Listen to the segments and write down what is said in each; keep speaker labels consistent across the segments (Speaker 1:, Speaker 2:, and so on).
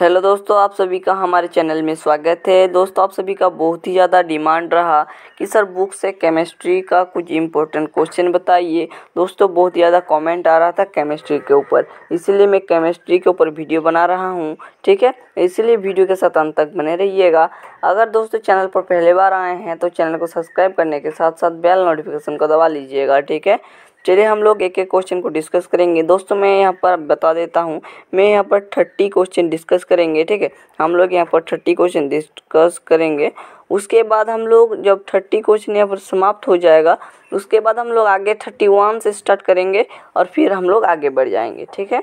Speaker 1: hello दोस्तों आप सभी का हमारे चैनल में स्वागत है दोस्तों आप सभी का बहुत ही ज़्यादा डिमांड रहा कि सर बुक से केमिस्ट्री का कुछ इम्पोर्टेंट क्वेश्चन बताइए दोस्तों बहुत ही ज़्यादा कमेंट आ रहा था केमिस्ट्री के ऊपर इसीलिए मैं केमिस्ट्री के ऊपर वीडियो बना रहा हूँ ठीक है इसीलिए वीडियो के साथ अंत तक बने रहिएगा अगर दोस्तों चैनल पर पहली बार आए हैं तो चैनल को सब्सक्राइब करने के साथ साथ बेल नोटिफिकेशन को दबा लीजिएगा ठीक है चलिए हम लोग एक एक क्वेश्चन को डिस्कस करेंगे दोस्तों मैं यहाँ पर बता देता हूँ मैं यहाँ पर थर्टी क्वेश्चन डिस्कस करेंगे ठीक है हम लोग यहाँ पर थर्टी क्वेश्चन डिस्कस करेंगे उसके बाद हम लोग जब थर्टी क्वेश्चन यहाँ पर समाप्त हो जाएगा उसके बाद हम लोग आगे थर्टी वन से स्टार्ट करेंगे और फिर हम लोग आगे बढ़ जाएंगे ठीक है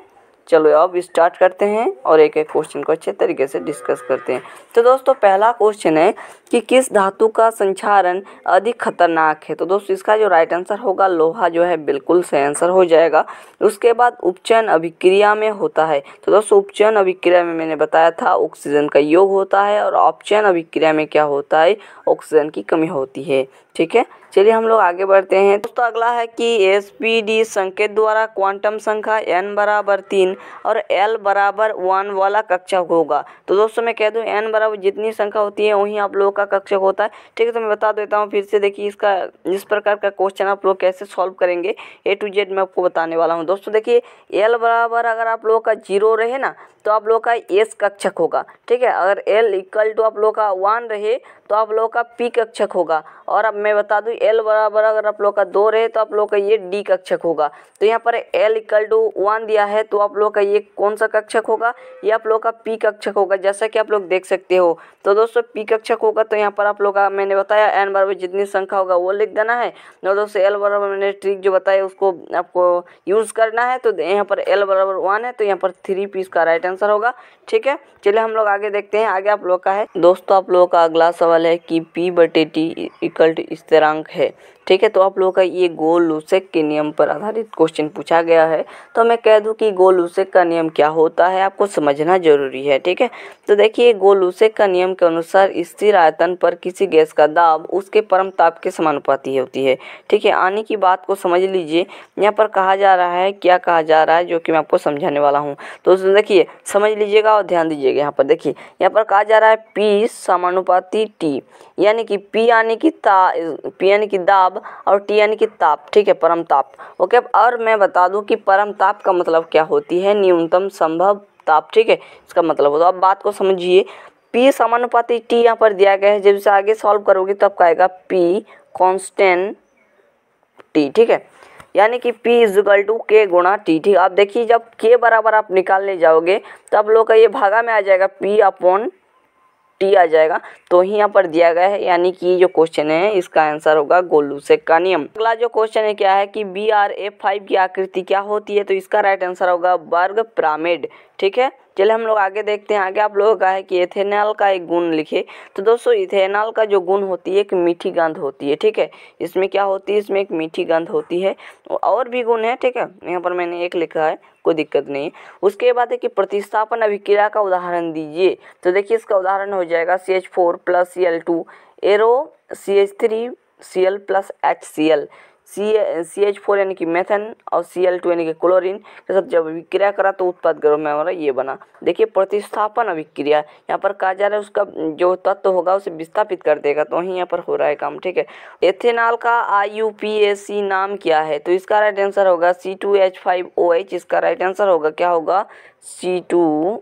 Speaker 1: चलो अब स्टार्ट करते हैं और एक एक क्वेश्चन को अच्छे तरीके से डिस्कस करते हैं तो दोस्तों पहला क्वेश्चन है कि किस धातु का संचारण अधिक खतरनाक है तो दोस्तों इसका जो राइट आंसर होगा लोहा जो है बिल्कुल सही आंसर हो जाएगा उसके बाद उपचयन अभिक्रिया में होता है तो दोस्तों उपचयन अभिक्रिया में मैंने बताया था ऑक्सीजन का योग होता है और ऑपचयन अभिक्रिया में क्या होता है ऑक्सीजन की कमी होती है ठीक है चलिए हम लोग आगे बढ़ते हैं दोस्तों अगला है कि एस पी डी संकेत द्वारा क्वांटम संख्या एन बराबर तीन और एल बराबर वन वाला कक्षक होगा तो दोस्तों मैं कह दूँ एन बराबर जितनी संख्या होती है वहीं आप लोगों का कक्षक होता है ठीक है तो मैं बता देता हूँ फिर से देखिए इसका इस प्रकार का क्वेश्चन आप लोग कैसे सॉल्व करेंगे ए टू जेड मैं आपको बताने वाला हूँ दोस्तों देखिए एल बराबर अगर आप लोगों का जीरो रहे ना तो आप लोगों का एस कक्षक होगा ठीक है अगर एल इक्वल टू आप लोगों का वन रहे तो आप लोगों का पी कक्षक होगा और अब मैं बता दूँ एल बराबर अगर आप लोग का दो रहे तो आप लोग का ये डी कक्षक होगा तो यहाँ पर एल इक्वल टू वन दिया है तो आप लोग का ये कौन सा कक्षक होगा ये आप लोग का पी कक्षक होगा जैसा कि आप लोग देख सकते हो तो दोस्तों पी कक्षक होगा तो यहाँ पर आप लोग का मैंने बताया एन बराबर जितनी संख्या होगा वो लिख देना है और तो दोस्तों एल बराबर मैंने ट्रिक जो बताया उसको आपको यूज़ करना है तो यहाँ पर एल बराबर वन है तो यहाँ पर थ्री पी इसका राइट आंसर होगा ठीक है चलिए हम लोग आगे देखते हैं आगे आप लोग का है दोस्तों आप लोगों का अगला सवाल है कि पी बटे टी इक्वल टू स्थिरांक है ठीक है तो आप लोगों का ये गोल लूसेक के नियम पर आधारित क्वेश्चन पूछा गया है तो मैं कह दूं कि गोल लूसेक का नियम क्या होता है आपको समझना जरूरी है ठीक है तो देखिए गोल लूसेक का नियम के अनुसार स्थिर आयतन पर किसी गैस का दाब उसके परम ताप के समानुपाती होती है ठीक है आने की बात को समझ लीजिए यहाँ पर कहा जा रहा है क्या कहा जा रहा है जो कि मैं आपको समझाने वाला हूँ तो देखिए समझ लीजिएगा और ध्यान दीजिएगा यहाँ पर देखिए यहाँ पर कहा जा रहा है पी समानुपाति टी यानी कि पी यानी कि ता पी यानी यानी कि दाब और टी यानी कि ताप ठीक है परम ताप ओके और मैं बता दूं कि परम ताप का मतलब क्या होती है न्यूनतम संभव ताप ठीक है इसका मतलब होता है अब बात को समझिए पी समानुपाती टी यहाँ पर दिया गया है जब इसे आगे सॉल्व करोगे तब का आएगा पी कॉन्स्टेंट टी ठीक है यानी कि P इक्वल टू के गुणा टी ठीक आप देखिए जब K बराबर आप निकालने जाओगे तब लोग का ये भागा में आ जाएगा P अपॉन टी आ जाएगा तो ही यहाँ पर दिया गया है यानी कि जो क्वेश्चन है इसका आंसर होगा गोलू से का नियम अगला जो क्वेश्चन है क्या है कि बी आर एफ फाइव की आकृति क्या होती है तो इसका राइट आंसर होगा वर्ग प्रामिड ठीक है चलिए हम लोग आगे देखते हैं आगे आप लोगों का है कि इथेनॉल का एक गुण लिखे तो दोस्तों इथेनॉल का जो गुण होती है एक मीठी गंध होती है ठीक है इसमें क्या होती है इसमें एक मीठी गंध होती है और भी गुण है ठीक है यहाँ पर मैंने एक लिखा है कोई दिक्कत नहीं है उसके बाद है कि प्रतिस्थापन अभिक्रिया का उदाहरण दीजिए तो देखिए इसका उदाहरण हो जाएगा C H four plus C L two arrow C H three C L plus H C L C C H four यानी कि मेथन और सी एल टू यानी कि क्लोरीन के साथ जब अभिक्रिया करा तो उत्पाद गर्भ में हमारा ये बना देखिए प्रतिस्थापन अभिक्रिया यहाँ पर कहा जा रहा है उसका जो तत्व होगा उसे विस्थापित कर देगा तो वहीं यहाँ पर हो रहा है काम ठीक है एथेनॉल का आई यू पी ए सी नाम क्या है तो इसका राइट आंसर होगा C two H five O H इसका राइट आंसर होगा क्या होगा C two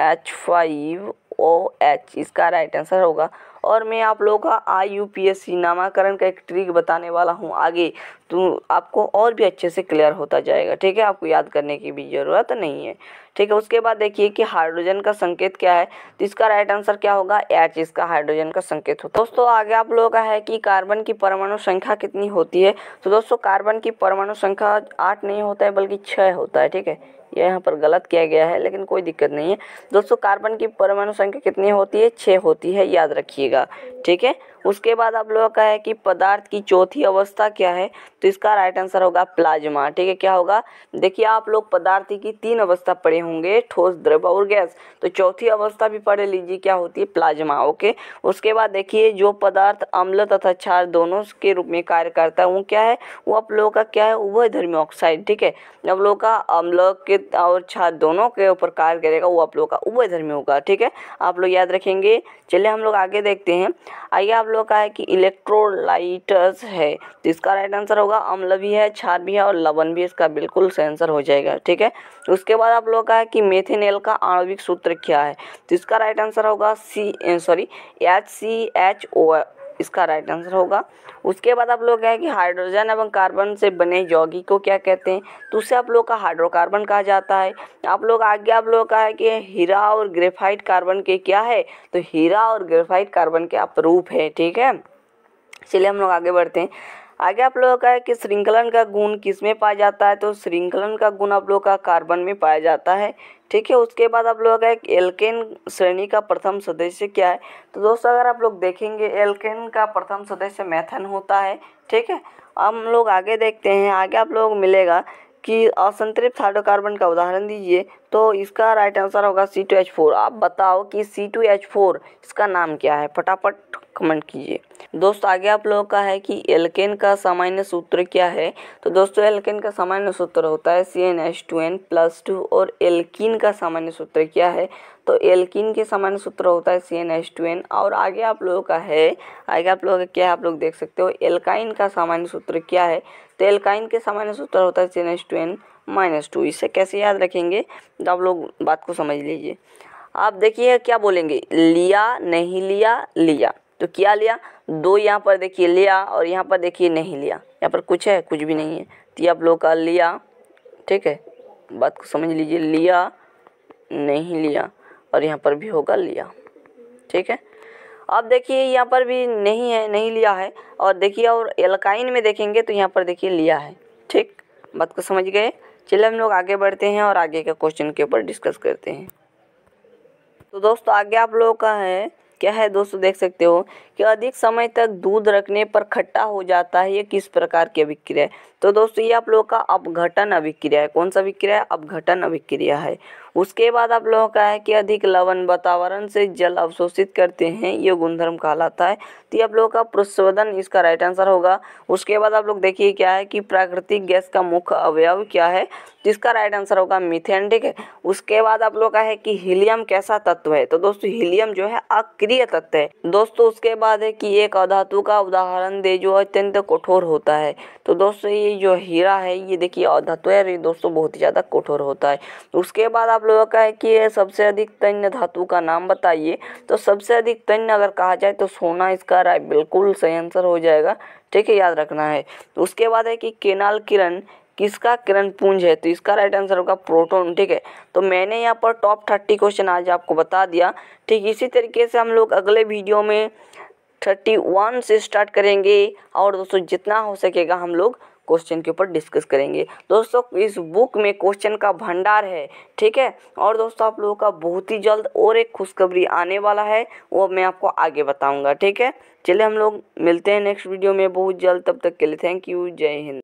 Speaker 1: H five O H इसका राइट आंसर होगा और मैं आप लोगों का I U P S C नामाकरण का एक ट्रिक बताने वाला हूँ आगे तो आपको और भी अच्छे से क्लियर होता जाएगा ठीक है आपको याद करने की भी ज़रूरत नहीं है ठीक है उसके बाद देखिए कि हाइड्रोजन का संकेत क्या है तो इसका राइट आंसर क्या होगा एच इसका हाइड्रोजन का संकेत होता है दोस्तों आगे आप लोगों का है कि कार्बन की परमाणु संख्या कितनी होती है तो दोस्तों कार्बन की परमाणु संख्या आठ नहीं होता है बल्कि छः होता है ठीक है ये यहाँ पर गलत किया गया है लेकिन कोई दिक्कत नहीं है दोस्तों कार्बन की परमाणु संख्या कितनी होती है छः होती है याद रखिएगा ठीक है उसके बाद आप लोगों का है कि पदार्थ की चौथी अवस्था क्या है तो इसका राइट आंसर होगा प्लाज्मा ठीक है क्या होगा देखिए आप लोग पदार्थ की तीन अवस्था पढ़े होंगे ठोस द्रव और गैस तो चौथी अवस्था भी पढ़ लीजिए क्या होती है प्लाज्मा ओके उसके बाद देखिए जो पदार्थ अम्ल तथा क्षार दोनों के रूप में कार्य करता है वो क्या है वो आप लोगों का क्या है धर्मी ऑक्साइड ठीक है आप लोगों का अम्ल के और क्षार दोनों के ऊपर कार्य करेगा वो आप लोगों का धर्मी होगा ठीक है आप लोग याद रखेंगे चलिए हम लोग आगे देखते हैं आइए आप लोग का है कि इलेक्ट्रोलाइटस है तो इसका राइट आंसर होगा अम्ल भी है छार भी है और लवन भी इसका बिल्कुल सही आंसर हो जाएगा ठीक है उसके बाद आप लोग का है कि मेथेनेल का आणविक सूत्र क्या है तो इसका राइट आंसर होगा C sorry H C H O इसका राइट आंसर होगा उसके बाद आप लोग क्या है कि हाइड्रोजन एवं कार्बन से बने यौगिक को क्या कहते हैं तो उसे आप लोग का हाइड्रोकार्बन कहा जाता है आप लोग आगे आप लोग का है कि हीरा और ग्रेफाइट कार्बन के क्या है तो हीरा और ग्रेफाइट कार्बन के अपरूप है ठीक है चलिए हम लोग आगे बढ़ते हैं आगे आप लोगों का है कि श्रृंखलन का गुण किस में पाया जाता है तो श्रृंखलन का गुण आप लोगों का कार्बन में पाया जाता है ठीक है उसके बाद आप लोग एक एल्केन श्रेणी का प्रथम सदस्य क्या है तो दोस्तों अगर आप लोग देखेंगे एल्केन का प्रथम सदस्य मैथन होता है ठीक है हम लोग आगे देखते हैं आगे आप लोग मिलेगा कि असंतृप्त हाइड्रोकार्बन का उदाहरण दीजिए तो इसका राइट आंसर होगा सी टू एच फोर आप बताओ कि सी टू एच फोर इसका नाम क्या है फटाफट कमेंट कीजिए दोस्तों आगे आप लोगों का है कि एल्केन का सामान्य सूत्र क्या है तो दोस्तों एल्केन का सामान्य सूत्र होता है C N H two N plus two और एल्किन का सामान्य सूत्र क्या है तो एल्किन के सामान्य सूत्र होता है C N H two N और आगे आप लोगों का है आगे आप लोगों का क्या है आप लोग देख सकते हो एल्काइन का सामान्य सूत्र क्या है तो एल्काइन के सामान्य सूत्र होता है C N H two N minus two इसे कैसे याद रखेंगे तो आप लोग बात को समझ लीजिए आप देखिए क्या बोलेंगे लिया नहीं लिया लिया तो क्या लिया दो यहाँ पर देखिए लिया और यहाँ पर देखिए नहीं लिया यहाँ पर कुछ है कुछ भी नहीं है तो ये आप लोग का लिया ठीक है बात को समझ लीजिए लिया नहीं लिया और यहाँ पर भी होगा लिया ठीक है अब देखिए यहाँ पर भी नहीं है नहीं लिया है और देखिए और एलकाइन में देखेंगे तो यहाँ पर देखिए लिया है ठीक बात को समझ गए चलिए हम लोग आगे बढ़ते हैं और आगे के क्वेश्चन के ऊपर डिस्कस करते हैं तो दोस्तों आगे आप लोगों का है क्या है दोस्तों देख सकते हो कि अधिक समय तक दूध रखने पर खट्टा हो जाता है ये किस प्रकार की अभिक्रिया है तो दोस्तों ये आप लोगों का अपघटन अभिक्रिया है कौन सा अभिक्रिया है अपघटन अभिक्रिया है उसके बाद आप लोगों का है कि अधिक लवण वातावरण से जल अवशोषित करते हैं ये गुणधर्म कहलाता है तो आप लोगों का प्रशोधन इसका राइट आंसर होगा उसके बाद आप लोग देखिए क्या है कि प्राकृतिक गैस का मुख्य अवयव क्या है जिसका राइट आंसर होगा मिथेन ठीक है उसके बाद आप लोग का है कि हीलियम कैसा तत्व है तो दोस्तों हीलियम जो है अक्रिय तत्व है दोस्तों उसके बाद है कि एक अधातु का उदाहरण दे जो अत्यंत कठोर होता है तो दोस्तों ये जो हीरा है ये देखिए अधातु है दोस्तों बहुत ही ज़्यादा कठोर होता है उसके बाद आप आप लोगों का है कि सबसे अधिक तन्य धातु का नाम बताइए तो सबसे अधिक तन्य अगर कहा जाए तो सोना इसका राय बिल्कुल सही आंसर हो जाएगा ठीक है याद रखना है तो उसके बाद है कि केनाल किरण किसका किरण पुंज है तो इसका राइट आंसर होगा प्रोटॉन ठीक है तो मैंने यहाँ पर टॉप थर्टी क्वेश्चन आज आपको बता दिया ठीक इसी तरीके से हम लोग अगले वीडियो में थर्टी वन से स्टार्ट करेंगे और दोस्तों जितना हो सकेगा हम लोग क्वेश्चन के ऊपर डिस्कस करेंगे दोस्तों इस बुक में क्वेश्चन का भंडार है ठीक है और दोस्तों आप लोगों का बहुत ही जल्द और एक खुशखबरी आने वाला है वो मैं आपको आगे बताऊंगा ठीक है चलिए हम लोग मिलते हैं नेक्स्ट वीडियो में बहुत जल्द तब तक के लिए थैंक यू जय हिंद